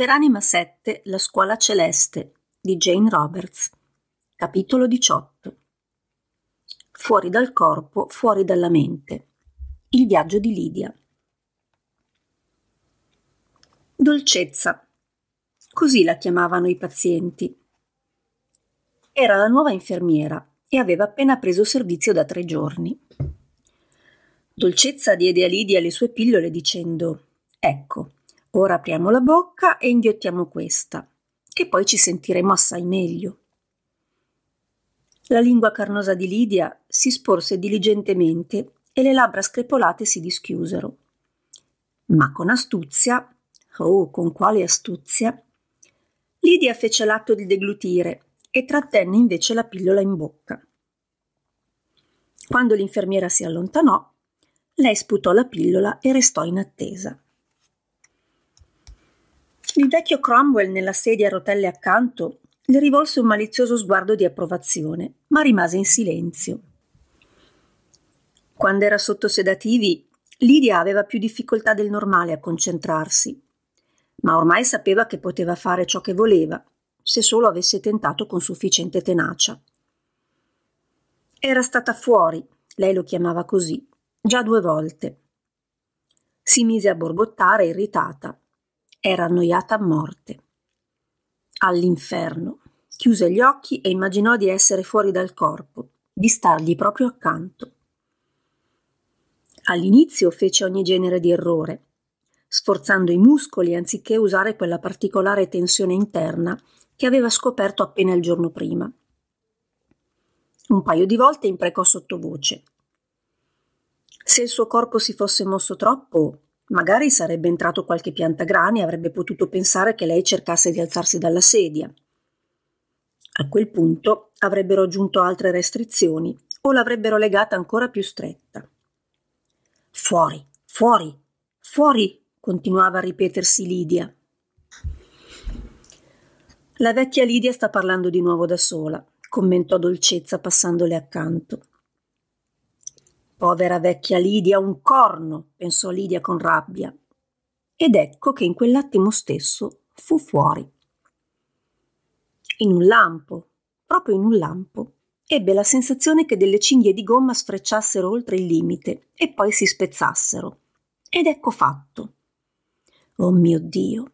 Per anima 7 La scuola celeste di Jane Roberts. Capitolo 18. Fuori dal corpo, fuori dalla mente. Il viaggio di Lidia. Dolcezza. Così la chiamavano i pazienti. Era la nuova infermiera e aveva appena preso servizio da tre giorni. Dolcezza diede a Lidia le sue pillole dicendo Ecco, Ora apriamo la bocca e inghiottiamo questa, che poi ci sentiremo assai meglio. La lingua carnosa di Lidia si sporse diligentemente e le labbra screpolate si dischiusero. Ma con astuzia, oh, con quale astuzia! Lidia fece l'atto di deglutire e trattenne invece la pillola in bocca. Quando l'infermiera si allontanò, lei sputò la pillola e restò in attesa. Il vecchio Cromwell, nella sedia a rotelle accanto, le rivolse un malizioso sguardo di approvazione, ma rimase in silenzio. Quando era sotto sedativi, Lydia aveva più difficoltà del normale a concentrarsi, ma ormai sapeva che poteva fare ciò che voleva, se solo avesse tentato con sufficiente tenacia. Era stata fuori, lei lo chiamava così, già due volte. Si mise a borbottare irritata. Era annoiata a morte. All'inferno. Chiuse gli occhi e immaginò di essere fuori dal corpo, di stargli proprio accanto. All'inizio fece ogni genere di errore, sforzando i muscoli anziché usare quella particolare tensione interna che aveva scoperto appena il giorno prima. Un paio di volte imprecò sottovoce. Se il suo corpo si fosse mosso troppo, Magari sarebbe entrato qualche piantagrani e avrebbe potuto pensare che lei cercasse di alzarsi dalla sedia. A quel punto avrebbero aggiunto altre restrizioni o l'avrebbero legata ancora più stretta. Fuori, fuori, fuori, continuava a ripetersi Lidia. La vecchia Lidia sta parlando di nuovo da sola, commentò Dolcezza passandole accanto. Povera vecchia Lidia, un corno, pensò Lidia con rabbia. Ed ecco che in quell'attimo stesso fu fuori. In un lampo, proprio in un lampo, ebbe la sensazione che delle cinghie di gomma sfrecciassero oltre il limite e poi si spezzassero. Ed ecco fatto. Oh mio Dio!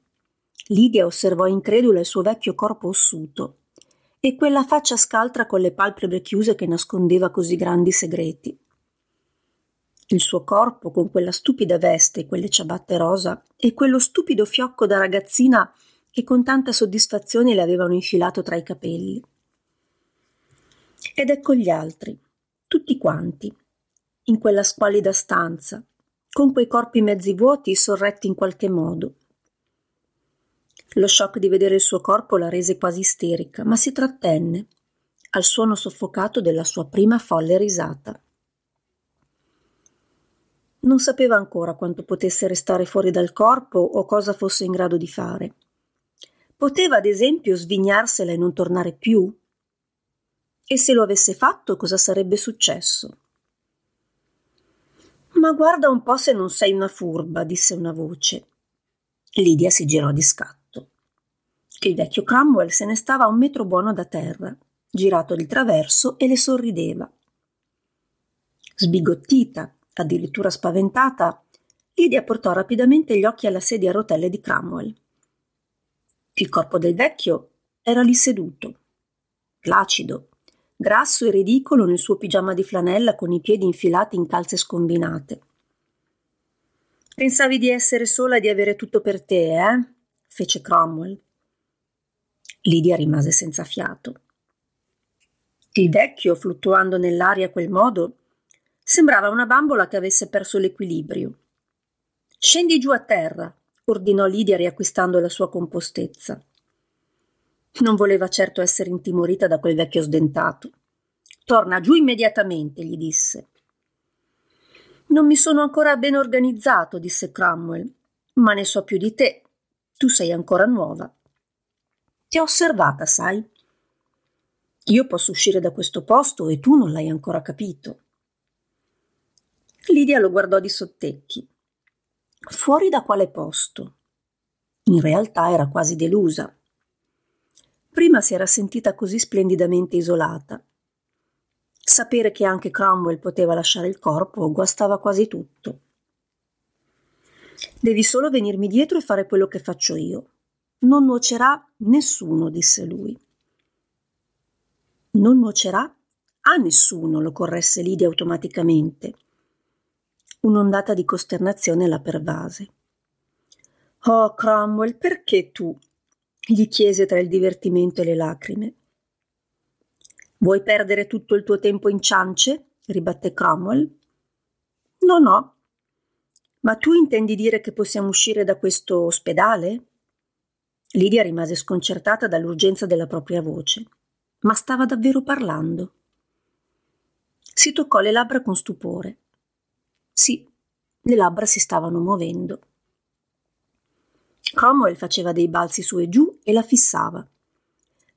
Lidia osservò incredula il suo vecchio corpo ossuto e quella faccia scaltra con le palpebre chiuse che nascondeva così grandi segreti. Il suo corpo, con quella stupida veste e quelle ciabatte rosa e quello stupido fiocco da ragazzina che con tanta soddisfazione le avevano infilato tra i capelli. Ed ecco gli altri, tutti quanti, in quella squallida stanza, con quei corpi mezzi vuoti sorretti in qualche modo. Lo shock di vedere il suo corpo la rese quasi isterica, ma si trattenne, al suono soffocato della sua prima folle risata. Non sapeva ancora quanto potesse restare fuori dal corpo o cosa fosse in grado di fare. Poteva, ad esempio, svignarsela e non tornare più? E se lo avesse fatto, cosa sarebbe successo? Ma guarda un po' se non sei una furba, disse una voce. Lydia si girò di scatto. Il vecchio Cromwell se ne stava a un metro buono da terra, girato di traverso e le sorrideva. Sbigottita, addirittura spaventata, Lydia portò rapidamente gli occhi alla sedia a rotelle di Cromwell. Il corpo del vecchio era lì seduto, placido, grasso e ridicolo nel suo pigiama di flanella con i piedi infilati in calze scombinate. Pensavi di essere sola e di avere tutto per te, eh? fece Cromwell. Lydia rimase senza fiato. Il vecchio, fluttuando nell'aria a quel modo, Sembrava una bambola che avesse perso l'equilibrio. Scendi giù a terra, ordinò Lidia riacquistando la sua compostezza. Non voleva certo essere intimorita da quel vecchio sdentato. Torna giù immediatamente, gli disse. Non mi sono ancora ben organizzato, disse Cromwell, ma ne so più di te. Tu sei ancora nuova. Ti ho osservata, sai? Io posso uscire da questo posto e tu non l'hai ancora capito. Lidia lo guardò di sottecchi. Fuori da quale posto? In realtà era quasi delusa. Prima si era sentita così splendidamente isolata. Sapere che anche Cromwell poteva lasciare il corpo guastava quasi tutto. Devi solo venirmi dietro e fare quello che faccio io. Non nuocerà nessuno, disse lui. Non nuocerà a nessuno, lo corresse Lidia automaticamente. Un'ondata di costernazione la pervase. Oh, Cromwell, perché tu? gli chiese tra il divertimento e le lacrime. Vuoi perdere tutto il tuo tempo in ciance? ribatté Cromwell. No, no. Ma tu intendi dire che possiamo uscire da questo ospedale? Lidia rimase sconcertata dall'urgenza della propria voce, ma stava davvero parlando. Si toccò le labbra con stupore. Sì, le labbra si stavano muovendo. Cromwell faceva dei balzi su e giù e la fissava,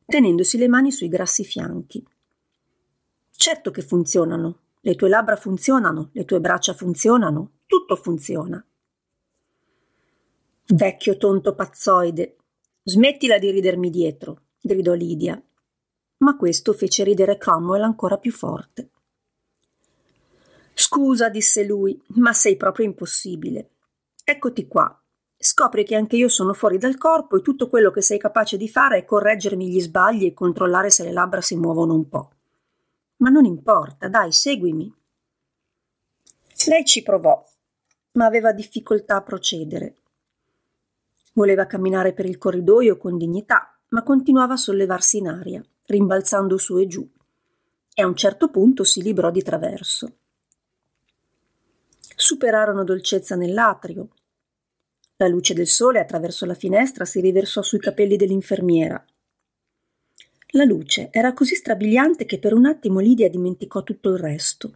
tenendosi le mani sui grassi fianchi. Certo che funzionano, le tue labbra funzionano, le tue braccia funzionano, tutto funziona. Vecchio tonto pazzoide, smettila di ridermi dietro, gridò Lydia. Ma questo fece ridere Cromwell ancora più forte. Scusa, disse lui, ma sei proprio impossibile. Eccoti qua. Scopri che anche io sono fuori dal corpo e tutto quello che sei capace di fare è correggermi gli sbagli e controllare se le labbra si muovono un po'. Ma non importa, dai, seguimi. Lei ci provò, ma aveva difficoltà a procedere. Voleva camminare per il corridoio con dignità, ma continuava a sollevarsi in aria, rimbalzando su e giù. E a un certo punto si librò di traverso superarono dolcezza nell'atrio. La luce del sole attraverso la finestra si riversò sui capelli dell'infermiera. La luce era così strabiliante che per un attimo Lydia dimenticò tutto il resto.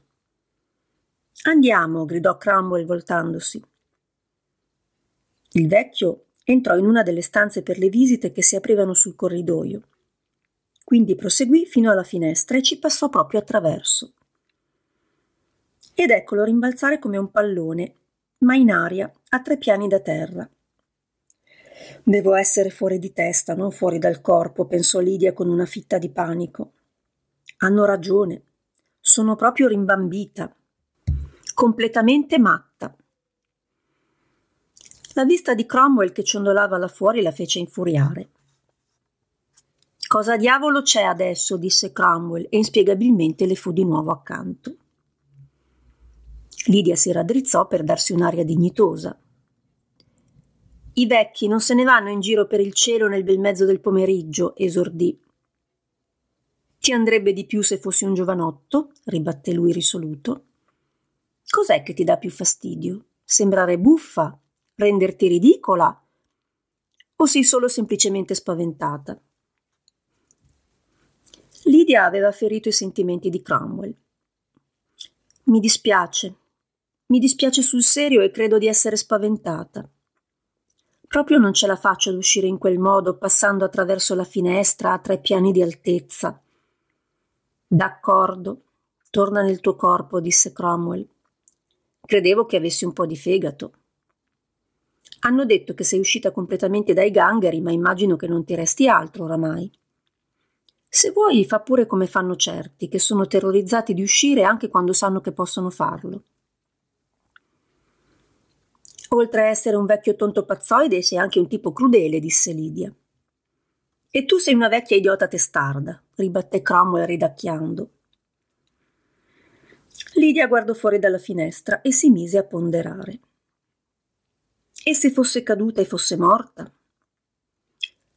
Andiamo, gridò Crumble voltandosi. Il vecchio entrò in una delle stanze per le visite che si aprivano sul corridoio. Quindi proseguì fino alla finestra e ci passò proprio attraverso ed eccolo rimbalzare come un pallone, ma in aria, a tre piani da terra. Devo essere fuori di testa, non fuori dal corpo, pensò Lidia con una fitta di panico. Hanno ragione. Sono proprio rimbambita, completamente matta. La vista di Cromwell che ciondolava là fuori la fece infuriare. Cosa diavolo c'è adesso? disse Cromwell e inspiegabilmente le fu di nuovo accanto. Lidia si raddrizzò per darsi un'aria dignitosa. I vecchi non se ne vanno in giro per il cielo nel bel mezzo del pomeriggio, esordì. Ti andrebbe di più se fossi un giovanotto, ribatté lui risoluto. Cos'è che ti dà più fastidio? Sembrare buffa? Renderti ridicola? O sei solo semplicemente spaventata? Lidia aveva ferito i sentimenti di Cromwell. Mi dispiace, mi dispiace sul serio e credo di essere spaventata. Proprio non ce la faccio ad uscire in quel modo, passando attraverso la finestra a tre piani di altezza. D'accordo, torna nel tuo corpo, disse Cromwell. Credevo che avessi un po' di fegato. Hanno detto che sei uscita completamente dai gangheri, ma immagino che non ti resti altro oramai. Se vuoi, fa pure come fanno certi, che sono terrorizzati di uscire anche quando sanno che possono farlo. Oltre a essere un vecchio tonto pazzoide, sei anche un tipo crudele, disse Lidia. E tu sei una vecchia idiota testarda, ribatté Cromwell ridacchiando. Lidia guardò fuori dalla finestra e si mise a ponderare. E se fosse caduta e fosse morta?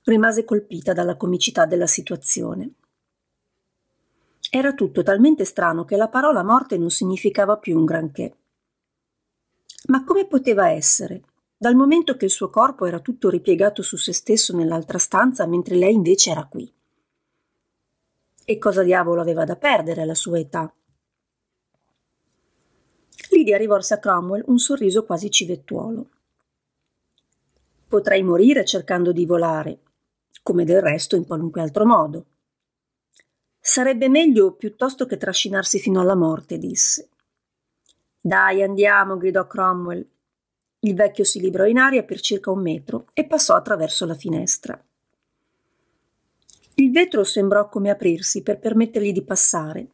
Rimase colpita dalla comicità della situazione. Era tutto talmente strano che la parola morte non significava più un granché. Ma come poteva essere? Dal momento che il suo corpo era tutto ripiegato su se stesso nell'altra stanza, mentre lei invece era qui. E cosa diavolo aveva da perdere alla sua età? Lydia rivolse a Cromwell un sorriso quasi civettuolo. Potrei morire cercando di volare, come del resto in qualunque altro modo. Sarebbe meglio piuttosto che trascinarsi fino alla morte, disse. Dai, andiamo, gridò Cromwell. Il vecchio si librò in aria per circa un metro e passò attraverso la finestra. Il vetro sembrò come aprirsi per permettergli di passare,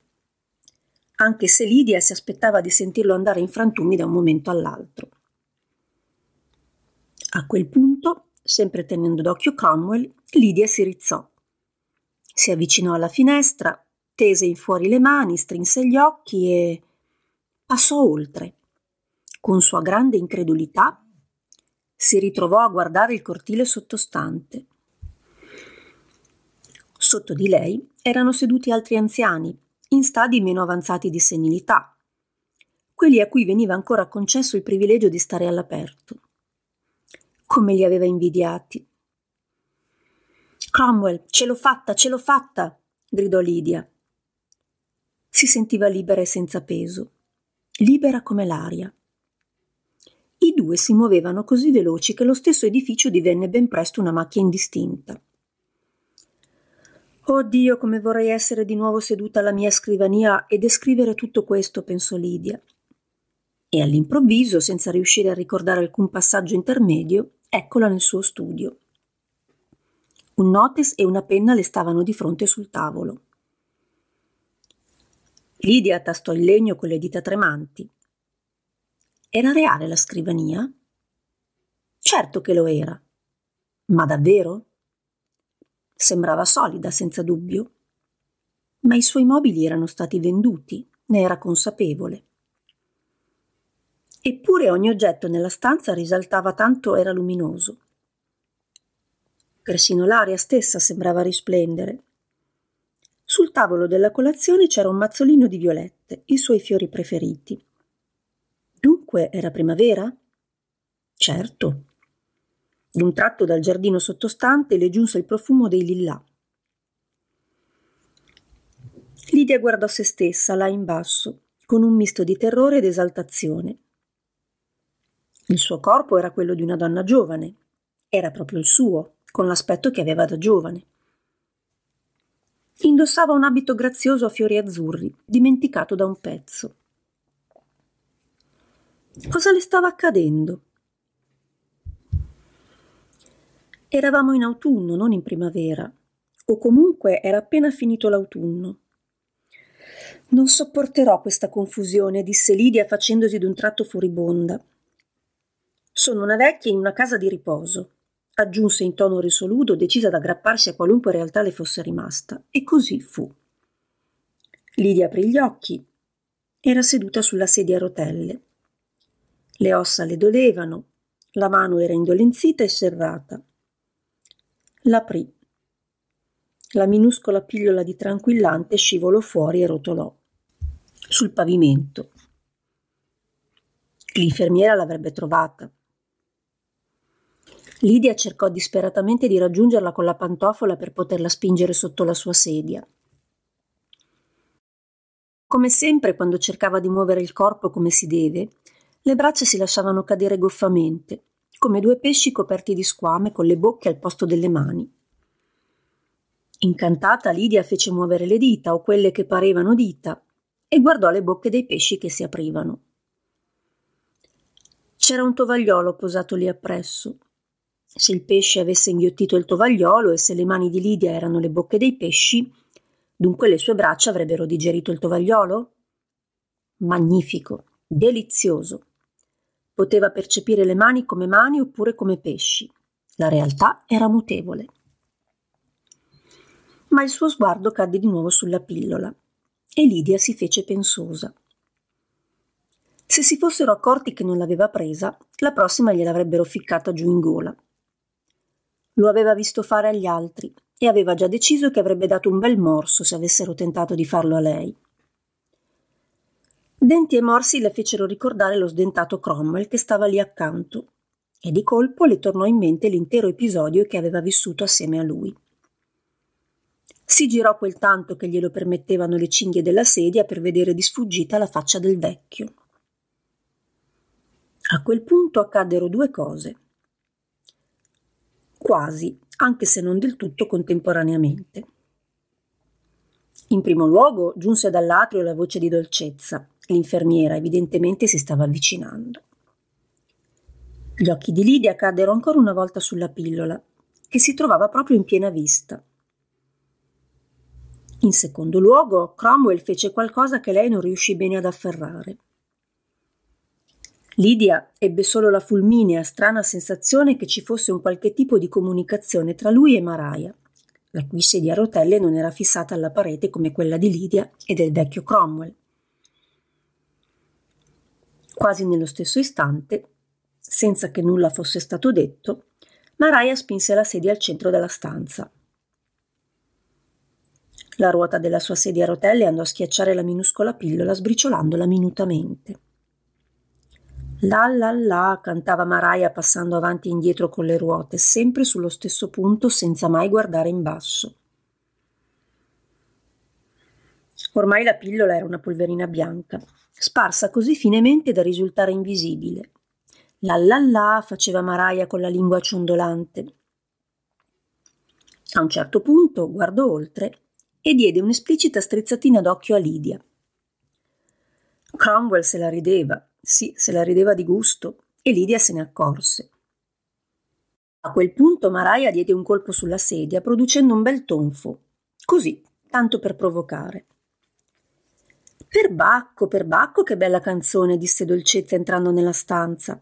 anche se Lidia si aspettava di sentirlo andare in frantumi da un momento all'altro. A quel punto, sempre tenendo d'occhio Cromwell, Lidia si rizzò. Si avvicinò alla finestra, tese in fuori le mani, strinse gli occhi e passò oltre. Con sua grande incredulità si ritrovò a guardare il cortile sottostante. Sotto di lei erano seduti altri anziani, in stadi meno avanzati di senilità, quelli a cui veniva ancora concesso il privilegio di stare all'aperto. Come li aveva invidiati. Cromwell, ce l'ho fatta, ce l'ho fatta! gridò Lydia. Si sentiva libera e senza peso libera come l'aria. I due si muovevano così veloci che lo stesso edificio divenne ben presto una macchia indistinta. Oddio, come vorrei essere di nuovo seduta alla mia scrivania e descrivere tutto questo, pensò Lidia. E all'improvviso, senza riuscire a ricordare alcun passaggio intermedio, eccola nel suo studio. Un notes e una penna le stavano di fronte sul tavolo. Lidia tastò il legno con le dita tremanti. Era reale la scrivania? Certo che lo era. Ma davvero? Sembrava solida, senza dubbio. Ma i suoi mobili erano stati venduti, ne era consapevole. Eppure ogni oggetto nella stanza risaltava tanto era luminoso. Persino l'aria stessa sembrava risplendere. Sul tavolo della colazione c'era un mazzolino di violette, i suoi fiori preferiti. Dunque era primavera? Certo. D'un tratto dal giardino sottostante le giunse il profumo dei lillà. Lidia guardò se stessa là in basso, con un misto di terrore ed esaltazione. Il suo corpo era quello di una donna giovane, era proprio il suo, con l'aspetto che aveva da giovane. Indossava un abito grazioso a fiori azzurri, dimenticato da un pezzo. Cosa le stava accadendo? Eravamo in autunno, non in primavera, o comunque era appena finito l'autunno. Non sopporterò questa confusione, disse Lidia facendosi d'un tratto furibonda. Sono una vecchia in una casa di riposo aggiunse in tono risoluto, decisa ad aggrapparsi a qualunque realtà le fosse rimasta, e così fu. Lidia aprì gli occhi. Era seduta sulla sedia a rotelle. Le ossa le dolevano, la mano era indolenzita e serrata. L'aprì. La minuscola pillola di tranquillante scivolò fuori e rotolò sul pavimento. L'infermiera l'avrebbe trovata Lidia cercò disperatamente di raggiungerla con la pantofola per poterla spingere sotto la sua sedia. Come sempre, quando cercava di muovere il corpo come si deve, le braccia si lasciavano cadere goffamente, come due pesci coperti di squame con le bocche al posto delle mani. Incantata, Lidia fece muovere le dita o quelle che parevano dita e guardò le bocche dei pesci che si aprivano. C'era un tovagliolo posato lì appresso, se il pesce avesse inghiottito il tovagliolo e se le mani di Lidia erano le bocche dei pesci, dunque le sue braccia avrebbero digerito il tovagliolo? Magnifico, delizioso. Poteva percepire le mani come mani oppure come pesci. La realtà era mutevole. Ma il suo sguardo cadde di nuovo sulla pillola e Lidia si fece pensosa. Se si fossero accorti che non l'aveva presa, la prossima gliel'avrebbero ficcata giù in gola. Lo aveva visto fare agli altri e aveva già deciso che avrebbe dato un bel morso se avessero tentato di farlo a lei. Denti e morsi le fecero ricordare lo sdentato Cromwell che stava lì accanto e di colpo le tornò in mente l'intero episodio che aveva vissuto assieme a lui. Si girò quel tanto che glielo permettevano le cinghie della sedia per vedere di sfuggita la faccia del vecchio. A quel punto accaddero due cose quasi, anche se non del tutto contemporaneamente. In primo luogo giunse dall'atrio la voce di dolcezza. L'infermiera evidentemente si stava avvicinando. Gli occhi di Lidia caddero ancora una volta sulla pillola, che si trovava proprio in piena vista. In secondo luogo, Cromwell fece qualcosa che lei non riuscì bene ad afferrare. Lidia ebbe solo la fulminea, strana sensazione che ci fosse un qualche tipo di comunicazione tra lui e Maraia, la cui sedia a rotelle non era fissata alla parete come quella di Lidia e del vecchio Cromwell. Quasi nello stesso istante, senza che nulla fosse stato detto, Maraia spinse la sedia al centro della stanza. La ruota della sua sedia a rotelle andò a schiacciare la minuscola pillola, sbriciolandola minutamente. La la la, cantava Maraia passando avanti e indietro con le ruote, sempre sullo stesso punto senza mai guardare in basso. Ormai la pillola era una polverina bianca, sparsa così finemente da risultare invisibile. La la la faceva Maraia con la lingua ciondolante. A un certo punto guardò oltre e diede un'esplicita strizzatina d'occhio a Lidia. Cromwell se la rideva, sì, se la rideva di gusto e Lidia se ne accorse. A quel punto Maraia diede un colpo sulla sedia producendo un bel tonfo, così, tanto per provocare. Perbacco, perbacco, che bella canzone, disse Dolcezza entrando nella stanza.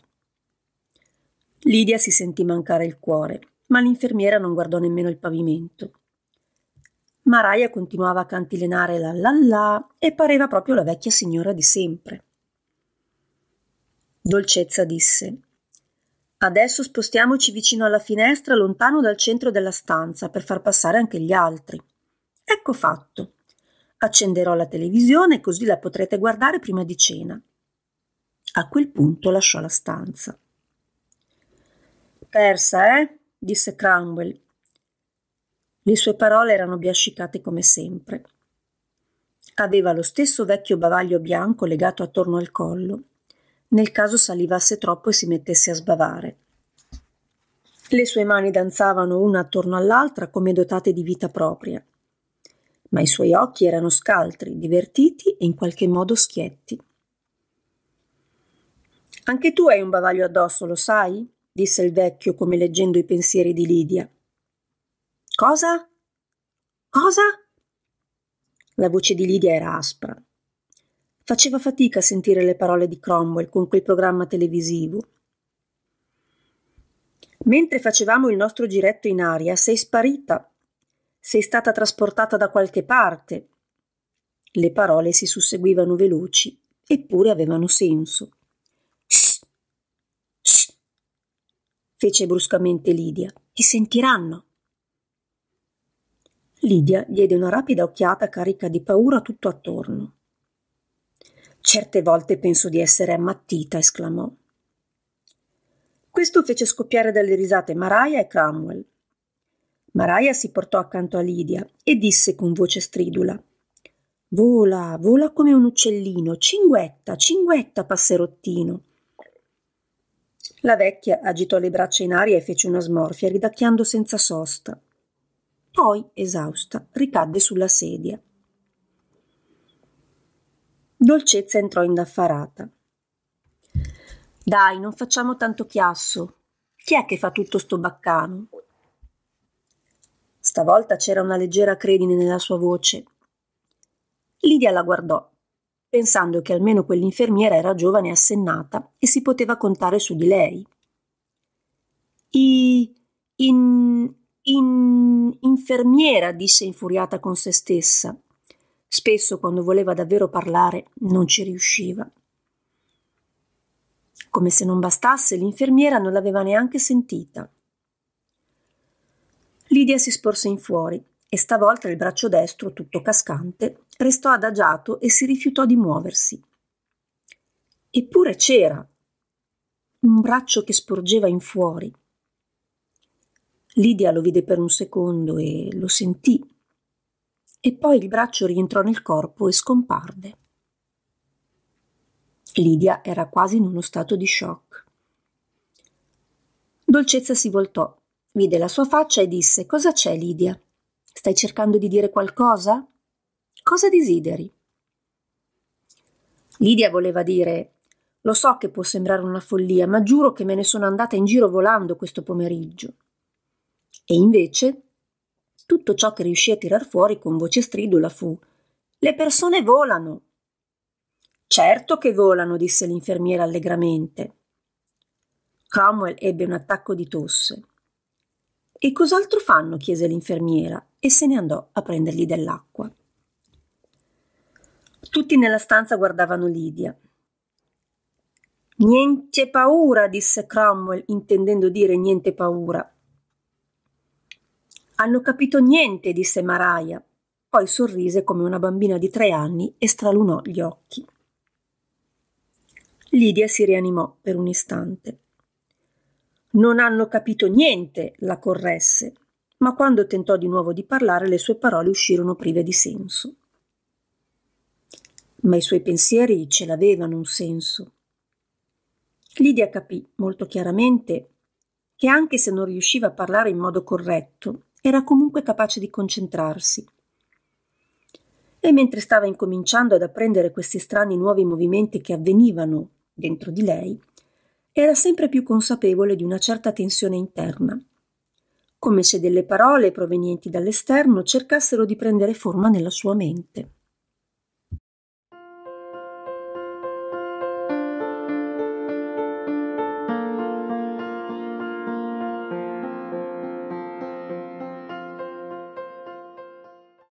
Lidia si sentì mancare il cuore, ma l'infermiera non guardò nemmeno il pavimento. Maraia continuava a cantilenare la la la e pareva proprio la vecchia signora di sempre. Dolcezza disse Adesso spostiamoci vicino alla finestra, lontano dal centro della stanza, per far passare anche gli altri. Ecco fatto. Accenderò la televisione così la potrete guardare prima di cena. A quel punto lasciò la stanza. Persa, eh? disse Cranwell. Le sue parole erano biascicate come sempre. Aveva lo stesso vecchio bavaglio bianco legato attorno al collo nel caso salivasse troppo e si mettesse a sbavare. Le sue mani danzavano una attorno all'altra come dotate di vita propria, ma i suoi occhi erano scaltri, divertiti e in qualche modo schietti. Anche tu hai un bavaglio addosso, lo sai? disse il vecchio come leggendo i pensieri di Lidia. Cosa? Cosa? La voce di Lidia era aspra. Faceva fatica a sentire le parole di Cromwell con quel programma televisivo. Mentre facevamo il nostro giretto in aria, sei sparita. Sei stata trasportata da qualche parte. Le parole si susseguivano veloci, eppure avevano senso. Shh! Shh! fece bruscamente Lidia. Ti sentiranno. Lidia diede una rapida occhiata carica di paura tutto attorno. Certe volte penso di essere ammattita, esclamò. Questo fece scoppiare dalle risate Maria e Cromwell. Maria si portò accanto a Lydia e disse con voce stridula Vola, vola come un uccellino, cinguetta, cinguetta, passerottino. La vecchia agitò le braccia in aria e fece una smorfia, ridacchiando senza sosta. Poi, esausta, ricadde sulla sedia. Dolcezza entrò indaffarata. Dai, non facciamo tanto chiasso. Chi è che fa tutto sto baccano? Stavolta c'era una leggera credine nella sua voce. Lidia la guardò, pensando che almeno quell'infermiera era giovane e assennata e si poteva contare su di lei. I. in. in. infermiera, disse infuriata con se stessa. Spesso quando voleva davvero parlare non ci riusciva. Come se non bastasse, l'infermiera non l'aveva neanche sentita. Lidia si sporse in fuori e stavolta il braccio destro, tutto cascante, restò adagiato e si rifiutò di muoversi. Eppure c'era un braccio che sporgeva in fuori. Lidia lo vide per un secondo e lo sentì e poi il braccio rientrò nel corpo e scomparve. Lidia era quasi in uno stato di shock. Dolcezza si voltò, vide la sua faccia e disse Cosa c'è, Lidia? Stai cercando di dire qualcosa? Cosa desideri? Lidia voleva dire Lo so che può sembrare una follia, ma giuro che me ne sono andata in giro volando questo pomeriggio. E invece tutto ciò che riuscì a tirar fuori con voce stridula fu Le persone volano. Certo che volano, disse l'infermiera allegramente. Cromwell ebbe un attacco di tosse. E cos'altro fanno? chiese l'infermiera e se ne andò a prendergli dell'acqua. Tutti nella stanza guardavano Lydia. Niente paura, disse Cromwell, intendendo dire niente paura hanno capito niente, disse Maraia. Poi sorrise come una bambina di tre anni e stralunò gli occhi. Lidia si rianimò per un istante. Non hanno capito niente, la corresse, ma quando tentò di nuovo di parlare le sue parole uscirono prive di senso. Ma i suoi pensieri ce l'avevano un senso. Lidia capì molto chiaramente che anche se non riusciva a parlare in modo corretto, era comunque capace di concentrarsi. E mentre stava incominciando ad apprendere questi strani nuovi movimenti che avvenivano dentro di lei, era sempre più consapevole di una certa tensione interna, come se delle parole provenienti dall'esterno cercassero di prendere forma nella sua mente.